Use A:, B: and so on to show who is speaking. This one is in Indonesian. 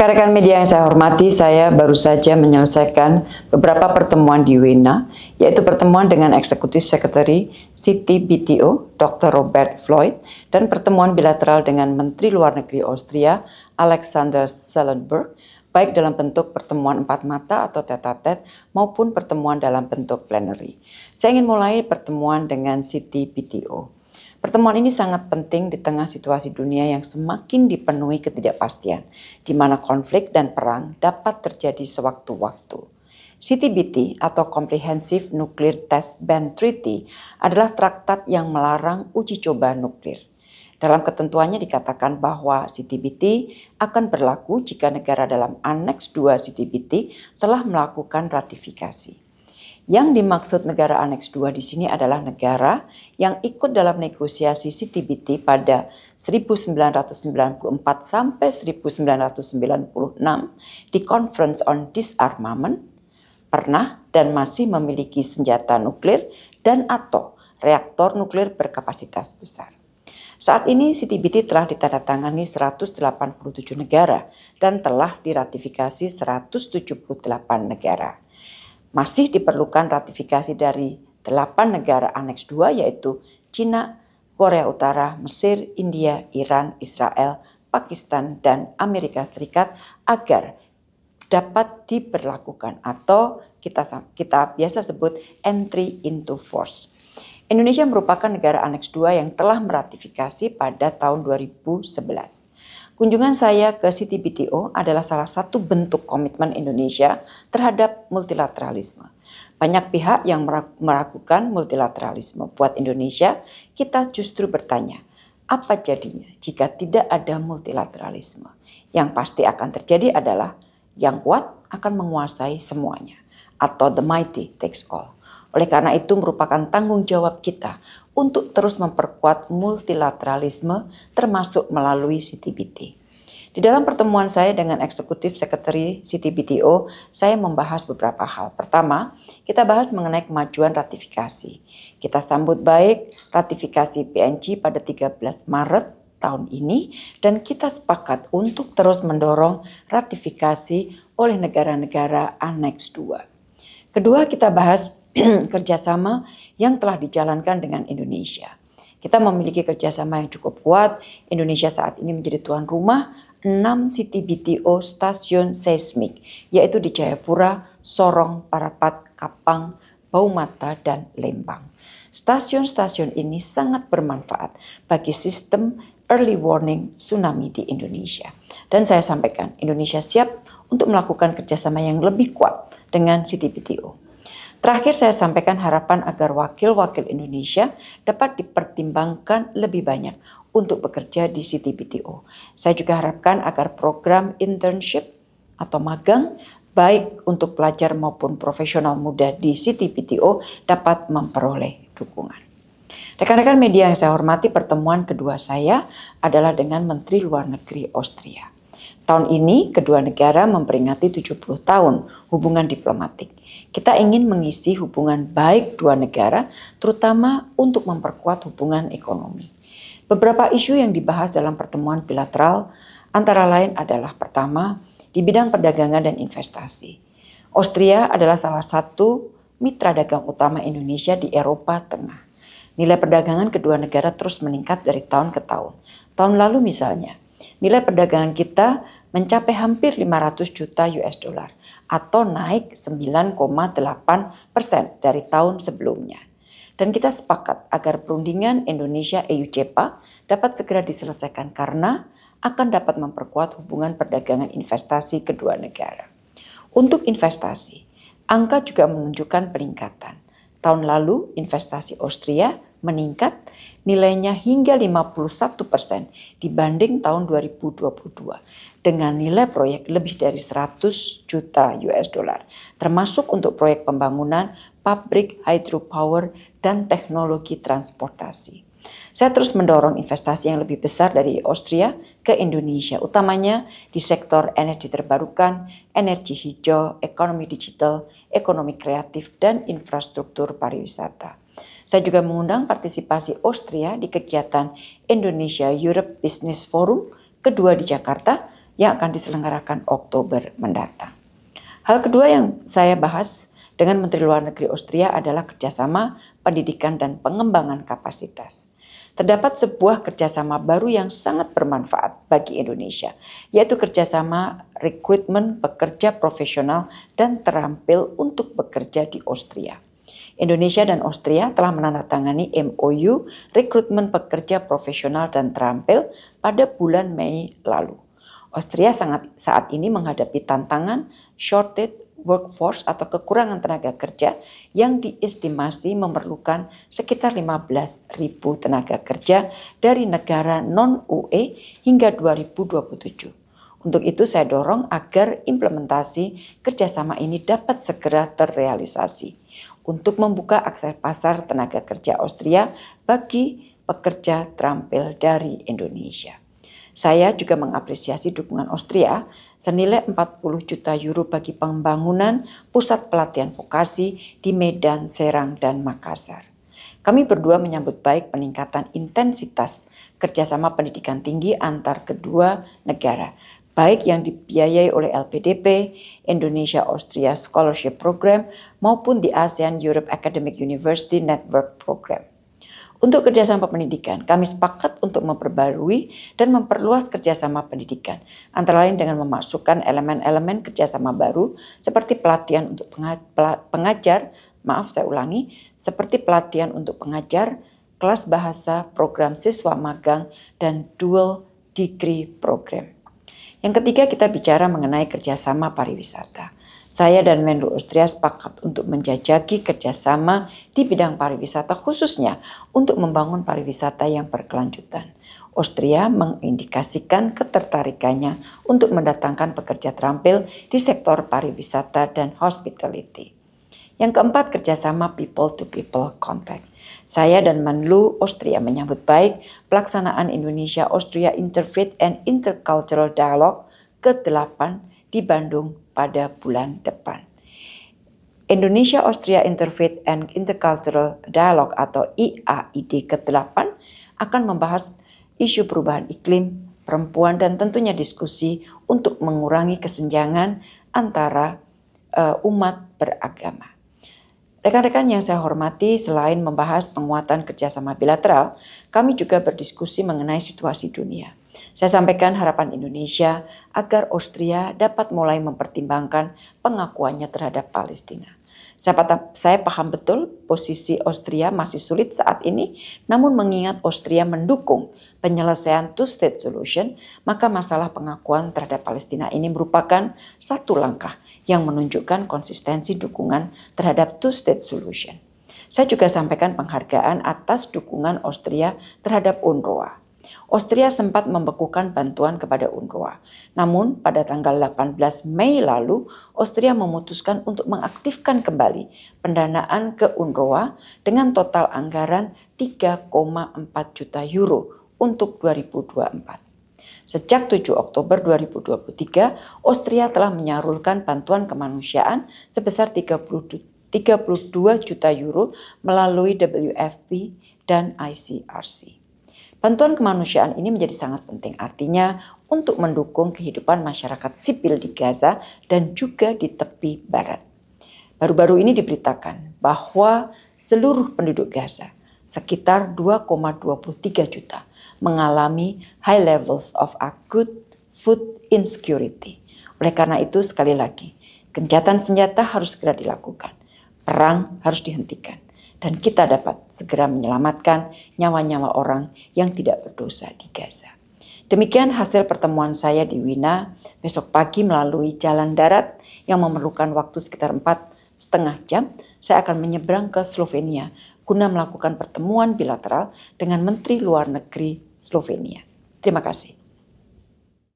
A: Rekan-rekan media yang saya hormati, saya baru saja menyelesaikan beberapa pertemuan di Wena, yaitu pertemuan dengan Eksekutif Sekretari Siti BTO, Dr. Robert Floyd, dan pertemuan bilateral dengan Menteri Luar Negeri Austria, Alexander Sellenberg, baik dalam bentuk pertemuan empat mata atau tete-tet maupun pertemuan dalam bentuk plenary. Saya ingin mulai pertemuan dengan Siti BTO. Pertemuan ini sangat penting di tengah situasi dunia yang semakin dipenuhi ketidakpastian, di mana konflik dan perang dapat terjadi sewaktu-waktu. CTBT atau Comprehensive Nuclear Test Ban Treaty adalah traktat yang melarang uji coba nuklir. Dalam ketentuannya dikatakan bahwa CTBT akan berlaku jika negara dalam Aneks 2 CTBT telah melakukan ratifikasi. Yang dimaksud negara aneks 2 di sini adalah negara yang ikut dalam negosiasi CTBT pada 1994 sampai 1996 di Conference on Disarmament pernah dan masih memiliki senjata nuklir dan atau reaktor nuklir berkapasitas besar. Saat ini CTBT telah ditandatangani 187 negara dan telah diratifikasi 178 negara masih diperlukan ratifikasi dari delapan negara aneks dua yaitu Cina, Korea Utara, Mesir, India, Iran, Israel, Pakistan, dan Amerika Serikat agar dapat diberlakukan atau kita kita biasa sebut entry into force. Indonesia merupakan negara aneks dua yang telah meratifikasi pada tahun 2011. Kunjungan saya ke CTBTO adalah salah satu bentuk komitmen Indonesia terhadap multilateralisme. Banyak pihak yang meragukan multilateralisme. Buat Indonesia, kita justru bertanya, apa jadinya jika tidak ada multilateralisme? Yang pasti akan terjadi adalah yang kuat akan menguasai semuanya atau the mighty takes all. Oleh karena itu merupakan tanggung jawab kita untuk terus memperkuat multilateralisme termasuk melalui CTBT. Di dalam pertemuan saya dengan eksekutif sekretari CTBTO, saya membahas beberapa hal. Pertama, kita bahas mengenai kemajuan ratifikasi. Kita sambut baik ratifikasi PNG pada 13 Maret tahun ini dan kita sepakat untuk terus mendorong ratifikasi oleh negara-negara Annex 2. Kedua, kita bahas kerjasama yang telah dijalankan dengan Indonesia. Kita memiliki kerjasama yang cukup kuat. Indonesia saat ini menjadi tuan rumah 6 CTBTO stasiun seismik, yaitu di Jayapura, Sorong, Parapat, Kapang, Baumata, dan Lembang. Stasiun-stasiun ini sangat bermanfaat bagi sistem early warning tsunami di Indonesia. Dan saya sampaikan, Indonesia siap untuk melakukan kerjasama yang lebih kuat dengan CTBTO. Terakhir saya sampaikan harapan agar wakil-wakil Indonesia dapat dipertimbangkan lebih banyak untuk bekerja di CTBTO. Saya juga harapkan agar program internship atau magang baik untuk pelajar maupun profesional muda di CTPTO dapat memperoleh dukungan. Rekan-rekan media yang saya hormati, pertemuan kedua saya adalah dengan Menteri Luar Negeri Austria. Tahun ini kedua negara memperingati 70 tahun hubungan diplomatik. Kita ingin mengisi hubungan baik dua negara terutama untuk memperkuat hubungan ekonomi. Beberapa isu yang dibahas dalam pertemuan bilateral antara lain adalah pertama di bidang perdagangan dan investasi. Austria adalah salah satu mitra dagang utama Indonesia di Eropa Tengah. Nilai perdagangan kedua negara terus meningkat dari tahun ke tahun. Tahun lalu misalnya, nilai perdagangan kita mencapai hampir 500 juta US dollar atau naik 9,8 persen dari tahun sebelumnya. Dan kita sepakat agar perundingan Indonesia EU CEPA dapat segera diselesaikan karena akan dapat memperkuat hubungan perdagangan investasi kedua negara. Untuk investasi, angka juga menunjukkan peningkatan. Tahun lalu investasi Austria meningkat nilainya hingga 51% persen dibanding tahun 2022 dengan nilai proyek lebih dari 100 juta US dollar termasuk untuk proyek pembangunan pabrik hydropower dan teknologi transportasi. Saya terus mendorong investasi yang lebih besar dari Austria ke Indonesia, utamanya di sektor energi terbarukan, energi hijau, ekonomi digital, ekonomi kreatif, dan infrastruktur pariwisata. Saya juga mengundang partisipasi Austria di kegiatan Indonesia Europe Business Forum kedua di Jakarta yang akan diselenggarakan Oktober mendatang. Hal kedua yang saya bahas dengan Menteri Luar Negeri Austria adalah kerjasama pendidikan dan pengembangan kapasitas. Terdapat sebuah kerjasama baru yang sangat bermanfaat bagi Indonesia, yaitu kerjasama rekrutmen pekerja profesional dan terampil untuk bekerja di Austria. Indonesia dan Austria telah menandatangani MOU rekrutmen pekerja profesional dan terampil pada bulan Mei lalu. Austria sangat saat ini menghadapi tantangan shortage workforce atau kekurangan tenaga kerja yang diestimasi memerlukan sekitar 15.000 tenaga kerja dari negara non-UE hingga 2027. Untuk itu saya dorong agar implementasi kerjasama ini dapat segera terrealisasi untuk membuka akses pasar tenaga kerja Austria bagi pekerja terampil dari Indonesia. Saya juga mengapresiasi dukungan Austria senilai 40 juta euro bagi pembangunan pusat pelatihan vokasi di Medan, Serang, dan Makassar. Kami berdua menyambut baik peningkatan intensitas kerjasama pendidikan tinggi antar kedua negara baik yang dibiayai oleh LPDP, Indonesia Austria Scholarship Program, maupun di ASEAN Europe Academic University Network Program. Untuk kerjasama pendidikan, kami sepakat untuk memperbarui dan memperluas kerjasama pendidikan, antara lain dengan memasukkan elemen-elemen kerjasama baru seperti pelatihan untuk pengajar, maaf saya ulangi, seperti pelatihan untuk pengajar, kelas bahasa, program siswa magang, dan dual degree program. Yang ketiga kita bicara mengenai kerjasama pariwisata. Saya dan Menlu Austria sepakat untuk menjajaki kerjasama di bidang pariwisata khususnya untuk membangun pariwisata yang berkelanjutan. Austria mengindikasikan ketertarikannya untuk mendatangkan pekerja terampil di sektor pariwisata dan hospitality. Yang keempat, kerjasama people-to-people contact. Saya dan Manlu Austria menyambut baik pelaksanaan Indonesia Austria Interfaith and Intercultural Dialogue ke-8 di Bandung pada bulan depan. Indonesia Austria Interfaith and Intercultural Dialogue atau IAID ke-8 akan membahas isu perubahan iklim, perempuan dan tentunya diskusi untuk mengurangi kesenjangan antara uh, umat beragama. Rekan-rekan yang saya hormati, selain membahas penguatan kerjasama bilateral, kami juga berdiskusi mengenai situasi dunia. Saya sampaikan harapan Indonesia agar Austria dapat mulai mempertimbangkan pengakuannya terhadap Palestina. Saya, saya paham betul posisi Austria masih sulit saat ini, namun mengingat Austria mendukung penyelesaian two-state solution, maka masalah pengakuan terhadap Palestina ini merupakan satu langkah yang menunjukkan konsistensi dukungan terhadap two-state solution. Saya juga sampaikan penghargaan atas dukungan Austria terhadap UNRWA. Austria sempat membekukan bantuan kepada UNRWA. Namun, pada tanggal 18 Mei lalu, Austria memutuskan untuk mengaktifkan kembali pendanaan ke UNRWA dengan total anggaran 3,4 juta euro untuk 2024. Sejak 7 Oktober 2023, Austria telah menyalurkan bantuan kemanusiaan sebesar 32 juta euro melalui WFP dan ICRC. Bantuan kemanusiaan ini menjadi sangat penting, artinya untuk mendukung kehidupan masyarakat sipil di Gaza dan juga di tepi barat. Baru-baru ini diberitakan bahwa seluruh penduduk Gaza sekitar 2,23 juta mengalami high levels of acute food insecurity. Oleh karena itu sekali lagi, gencatan senjata harus segera dilakukan. Perang harus dihentikan dan kita dapat segera menyelamatkan nyawa-nyawa orang yang tidak berdosa di Gaza. Demikian hasil pertemuan saya di Wina besok pagi melalui jalan darat yang memerlukan waktu sekitar empat setengah jam. Saya akan menyeberang ke Slovenia guna melakukan pertemuan bilateral dengan Menteri Luar Negeri Slovenia. Terima kasih.